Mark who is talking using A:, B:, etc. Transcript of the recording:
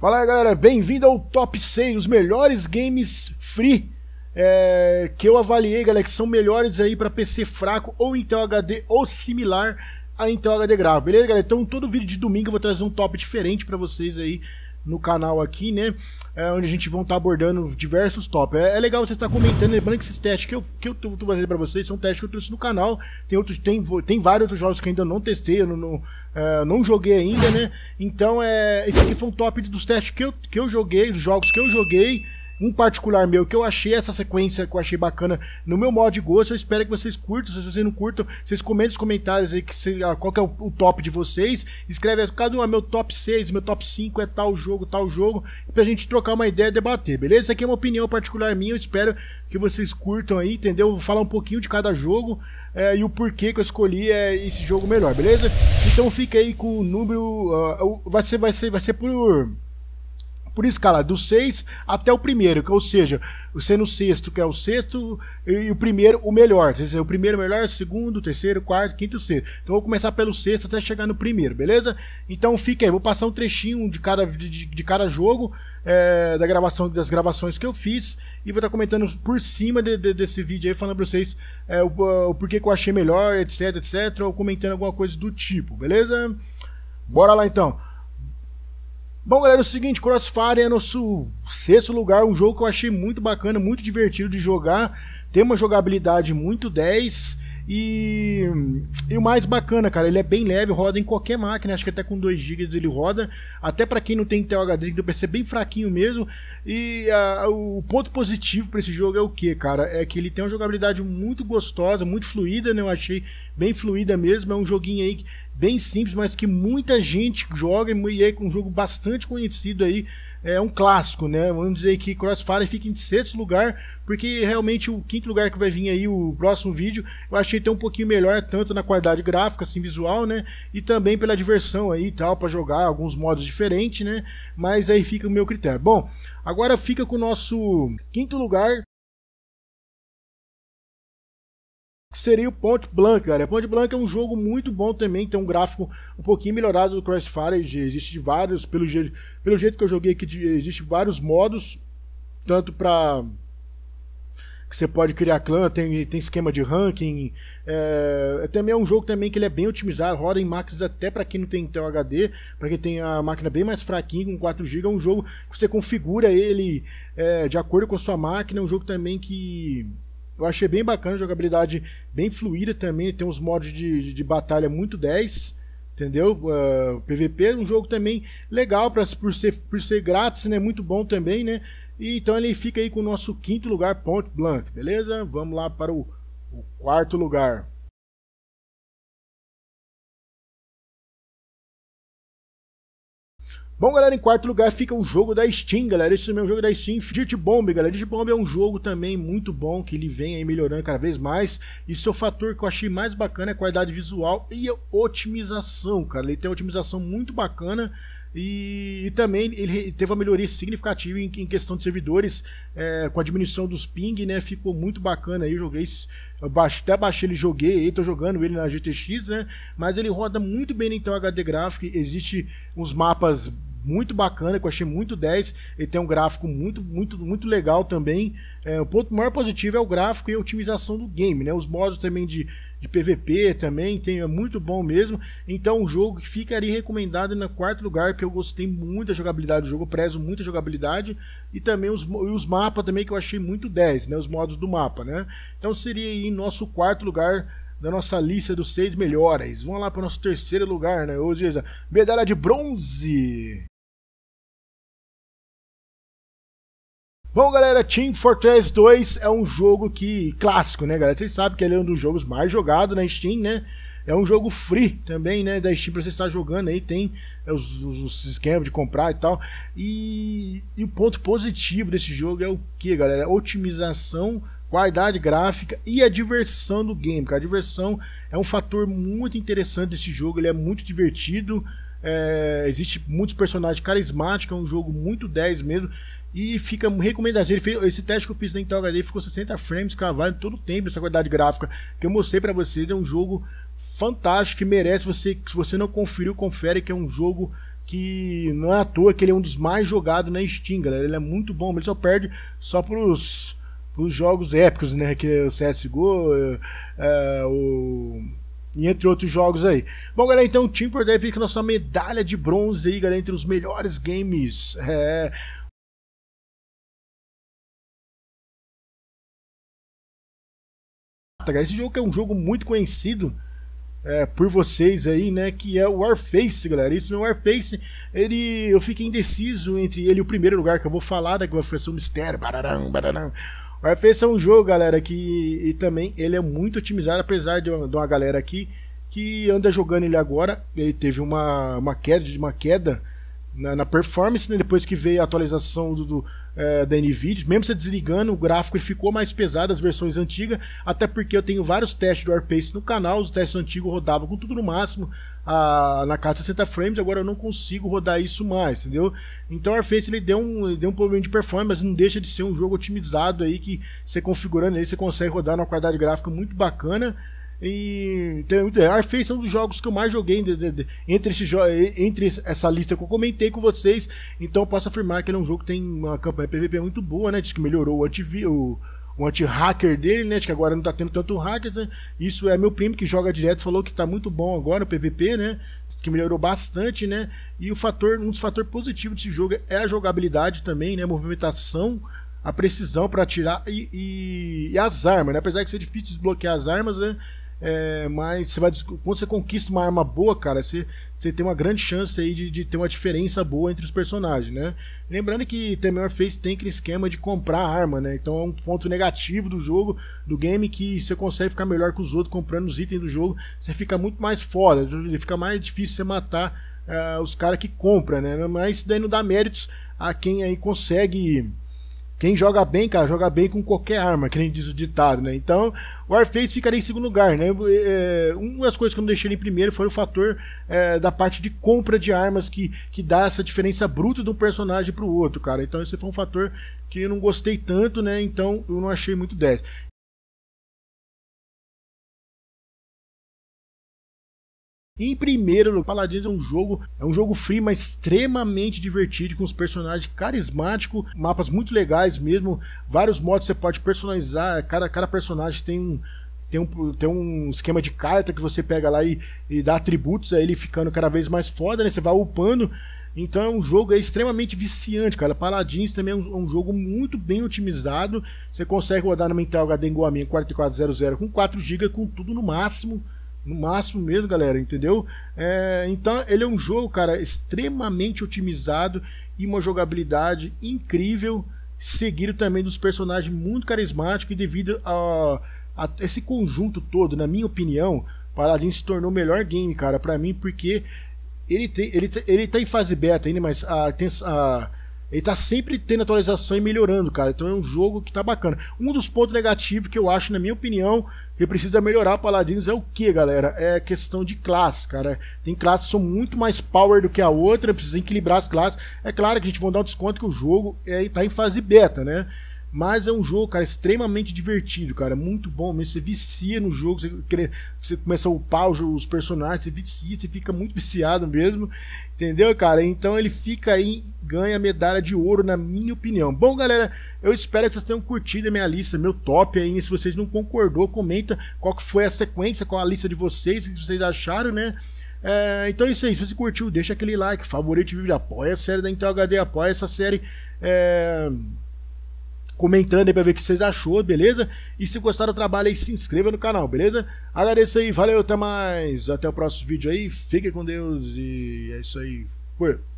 A: Fala aí, galera. Bem-vindo ao Top 100, os melhores games free é, que eu avaliei, galera, que são melhores aí para PC fraco ou então HD ou similar a então HD grave. Beleza, galera? Então, todo vídeo de domingo eu vou trazer um top diferente para vocês aí no canal aqui, né? É, onde a gente vão estar tá abordando diversos tops É, é, legal você estar comentando, lembrando que esses testes que eu, que eu tô, tô fazendo para vocês são testes que eu trouxe no canal. Tem, outros, tem, tem vários outros jogos que eu ainda não testei, eu não, não, é, não joguei ainda, né? Então, é, esse aqui foi um top dos testes que eu, que eu joguei, dos jogos que eu joguei um particular meu que eu achei essa sequência que eu achei bacana no meu modo de gosto. Eu espero que vocês curtam. Se vocês não curtam, vocês comentem os comentários aí que se, ah, qual que é o, o, top de vocês. Escreve cada ah, um, meu top 6, meu top 5 é tal jogo, tal jogo, pra gente trocar uma ideia e debater, beleza? Isso aqui é uma opinião particular minha, eu espero que vocês curtam aí, entendeu? Vou falar um pouquinho de cada jogo é, e o porquê que eu escolhi é, esse jogo melhor, beleza? Então fica aí com o número. Uh, vai, ser, vai, ser, vai ser por por isso, cara, do 6 até o primeiro, ou seja, sendo o sexto, que é o sexto, e o primeiro, o melhor. O primeiro melhor, o segundo, terceiro, quarto, quinto, sexto. Então vou começar pelo sexto até chegar no primeiro, beleza? Então fica aí, vou passar um trechinho de cada, de, de cada jogo, é, da gravação, das gravações que eu fiz, e vou estar tá comentando por cima de, de, desse vídeo aí, falando pra vocês é, o, o porquê que eu achei melhor, etc, etc, ou comentando alguma coisa do tipo, beleza? Bora lá então! Bom, galera, é o seguinte, Crossfire é nosso sexto lugar, um jogo que eu achei muito bacana, muito divertido de jogar, tem uma jogabilidade muito 10 e, e o mais bacana, cara, ele é bem leve, roda em qualquer máquina, acho que até com 2 GB ele roda, até para quem não tem Intel HD, do PC bem fraquinho mesmo. E a, o ponto positivo para esse jogo é o que, cara? É que ele tem uma jogabilidade muito gostosa, muito fluida, né? Eu achei bem fluida mesmo, é um joguinho aí que bem simples, mas que muita gente joga e é um jogo bastante conhecido aí, é um clássico, né? Vamos dizer que Crossfire fica em sexto lugar, porque realmente o quinto lugar que vai vir aí o próximo vídeo, eu achei até um pouquinho melhor, tanto na qualidade gráfica, assim, visual, né? E também pela diversão aí e tal, para jogar alguns modos diferentes, né? Mas aí fica o meu critério. Bom, agora fica com o nosso quinto lugar, seria o Ponte Blanca, cara. Ponte Blanca é um jogo muito bom também, tem um gráfico um pouquinho melhorado do Crossfire. Existe vários, pelo, je... pelo jeito que eu joguei aqui, existe vários modos, tanto para que você pode criar clã, tem, tem esquema de ranking. É, é, também é um jogo também que ele é bem otimizado, roda em máquinas até para quem não tem Intel HD, para quem tem a máquina bem mais fraquinha, com 4 GB, é um jogo que você configura ele é, de acordo com a sua máquina, é um jogo também que eu achei bem bacana, jogabilidade bem fluida também. Tem uns modos de, de batalha muito 10 entendeu? Uh, ah, PVP, é um jogo também legal pra, por, ser, por ser grátis, né? Muito bom também, né? E, então ele fica aí com o nosso quinto lugar, Ponte Blanc, beleza? Vamos lá para o, o quarto lugar. Bom, galera, em quarto lugar fica o jogo da Steam, galera. Esse também é um jogo da Steam, Dirt Bomb, galera. Dirt Bomb é um jogo também muito bom, que ele vem aí melhorando cada vez mais. E seu fator que eu achei mais bacana é a qualidade visual e a otimização, cara. Ele tem uma otimização muito bacana. E, e, também ele teve uma melhoria significativa em, em questão de servidores, é, com a diminuição dos ping, né? Ficou muito bacana aí. Eu joguei, eu baixo, até baixei ele, joguei, estou jogando ele na GTX, né? Mas ele roda muito bem então HD gráfico. Existe uns mapas muito bacana, que eu achei muito 10. Ele tem um gráfico muito, muito, muito legal também. É, o ponto maior positivo é o gráfico e a otimização do game, né? Os modos também de, de PVP também, tem, é muito bom mesmo. Então, um jogo que ficaria recomendado na quarto lugar, porque eu gostei muito da jogabilidade do jogo, prezo muito a jogabilidade e também os, e os mapas também que eu achei muito 10, né? Os modos do mapa, né? Então, seria em nosso quarto lugar da nossa lista dos seis melhores. Vamos lá para o nosso terceiro lugar, né? Hoje, medalha de bronze. Bom, galera, Team Fortress 2 é um jogo que clássico, né, galera? Vocês sabem que ele é um dos jogos mais jogados na Steam, né? É um jogo free também, né? Da Steam pra você estar jogando aí, tem é, os, os, os esquemas de comprar e tal. E, e o ponto positivo desse jogo é o que, galera? Otimização qualidade gráfica e a diversão do game. Cara. A diversão é um fator muito interessante desse jogo, ele é muito divertido. É, existe muitos personagens carismáticos, é um jogo muito 10 mesmo. E fica recomendado. Ele fez esse teste que eu fiz na Intel HD ficou 60 frames cravado todo o tempo. Essa qualidade gráfica que eu mostrei para vocês é um jogo fantástico que merece você. Se você não conferiu, confere que é um jogo que não é à toa que ele é um dos mais jogados na Steam, galera. Ele é muito bom, mas ele só perde só pros, pros jogos épicos, né? Que é o CSGO, é, o e entre outros jogos aí. Bom, galera, então o Team deve fica com a nossa medalha de bronze aí, galera, entre os melhores games. É Tá, esse jogo é um jogo muito conhecido é, por vocês aí, né? Que é o Warface, galera. Isso no Warface, ele, eu fiquei indeciso entre ele e o primeiro lugar que eu vou falar, daqui vai ficar um mistério. Bararão, bararão. Warface é um jogo, galera, que e também ele é muito otimizado, apesar de uma, de uma galera aqui que anda jogando ele agora. Ele teve uma, uma queda de uma queda na, na performance, né? depois que veio a atualização do, do é, da NVIDIA, mesmo você desligando, o gráfico ficou mais pesado, as versões antigas, até porque eu tenho vários testes do Airpace no canal, os testes antigos rodavam com tudo no máximo, a, na casa 60 frames, agora eu não consigo rodar isso mais, entendeu? Então o Airface ele deu, um, deu um problema de performance, não deixa de ser um jogo otimizado aí, que você configurando ele, você consegue rodar numa qualidade gráfica muito bacana, e tem muito. É, Arface é um dos jogos que eu mais joguei de, de, de, entre, esse entre essa lista que eu comentei com vocês. Então eu posso afirmar que ele é um jogo que tem uma campanha PVP muito boa, né? Diz que melhorou o anti o, anti-hacker dele, né? que agora não tá tendo tanto hacker. Né? Isso é meu primo que joga direto, falou que tá muito bom agora o PVP, né? que melhorou bastante, né? E o fator, um dos fatores positivos desse jogo é a jogabilidade também, né? A movimentação a precisão para atirar e, e, e, as armas, né? apesar de ser difícil desbloquear as armas, né? É, mas você vai quando você conquista uma arma boa, cara, você, você tem uma grande chance aí de, de ter uma diferença boa entre os personagens, né? Lembrando que Temer Face tem aquele esquema de comprar arma, né? Então é um ponto negativo do jogo, do game, que você consegue ficar melhor que os outros comprando os itens do jogo, você fica muito mais foda, fica mais difícil você matar uh, os caras que compram, né? Mas isso daí não dá méritos a quem aí consegue quem joga bem, cara, joga bem com qualquer arma, que nem diz o ditado, né? Então, o Warface ficaria em segundo lugar, né? É, uma das coisas que eu não deixei ele em primeiro foi o fator é, da parte de compra de armas que, que dá essa diferença bruta de um personagem para o outro, cara. Então, esse foi um fator que eu não gostei tanto, né? Então, eu não achei muito 10. em primeiro no Paladins é um jogo, é um jogo free, mas extremamente divertido, com os personagens carismáticos, mapas muito legais mesmo, vários modos você pode personalizar, cada, cada personagem tem um tem um, tem um esquema de carta que você pega lá e, e dá atributos a ele ficando cada vez mais foda, né? Você vai upando. Então é um jogo é extremamente viciante, cara. Paladins também é um, é um, jogo muito bem otimizado. Você consegue rodar na mental HD Iguamin 4400 com 4 GB, com tudo no máximo. No máximo mesmo, galera, entendeu? É, então, ele é um jogo, cara, extremamente otimizado e uma jogabilidade incrível, seguido também dos personagens muito carismáticos e devido a, a esse conjunto todo, na minha opinião, Paladin se tornou o melhor game, cara, para mim, porque ele, tem, ele, ele tá em fase beta ainda, mas a, a ele tá sempre tendo atualização e melhorando, cara. Então é um jogo que tá bacana. Um dos pontos negativos que eu acho, na minha opinião, que precisa melhorar Paladins é o que, galera? É questão de classe, cara. Tem classes que são muito mais power do que a outra, precisa equilibrar as classes. É claro que a gente vai dar um desconto que o jogo é, tá em fase beta, né? Mas é um jogo, cara, extremamente divertido, cara. Muito bom mesmo. Você vicia no jogo, você, quer, você começa a upar os, personagens, você vicia, você fica muito viciado mesmo. Entendeu, cara? Então ele fica aí, ganha medalha de ouro, na minha opinião. Bom, galera, eu espero que vocês tenham curtido a minha lista, meu top aí. Se vocês não concordou, comenta qual que foi a sequência, qual a lista de vocês, o que vocês acharam, né? É, então é isso aí. Se você curtiu, deixa aquele like, favorite o vídeo, apoia a série da Intel HD, apoia essa série. É comentando aí pra ver o que vocês achou, beleza? E se gostaram do trabalho aí, se inscreva no canal, beleza? Agradeço aí, valeu, até mais, até o próximo vídeo aí, fique com Deus e é isso aí. Fui.